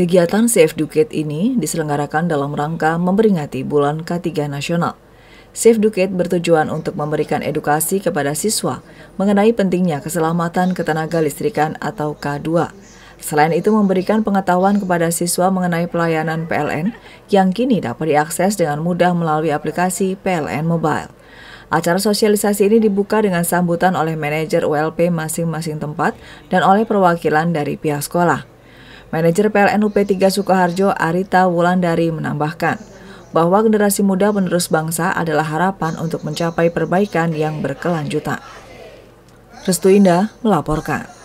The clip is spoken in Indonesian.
Kegiatan Safe Duket ini diselenggarakan dalam rangka memperingati Bulan K3 Nasional. Safe Duket bertujuan untuk memberikan edukasi kepada siswa mengenai pentingnya keselamatan ketenaga listrikan atau K2. Selain itu memberikan pengetahuan kepada siswa mengenai pelayanan PLN yang kini dapat diakses dengan mudah melalui aplikasi PLN Mobile. Acara sosialisasi ini dibuka dengan sambutan oleh manajer ULP masing-masing tempat dan oleh perwakilan dari pihak sekolah. Manajer PLN UP3 Sukoharjo Arita Wulandari menambahkan bahwa generasi muda penerus bangsa adalah harapan untuk mencapai perbaikan yang berkelanjutan. Restu Indah melaporkan.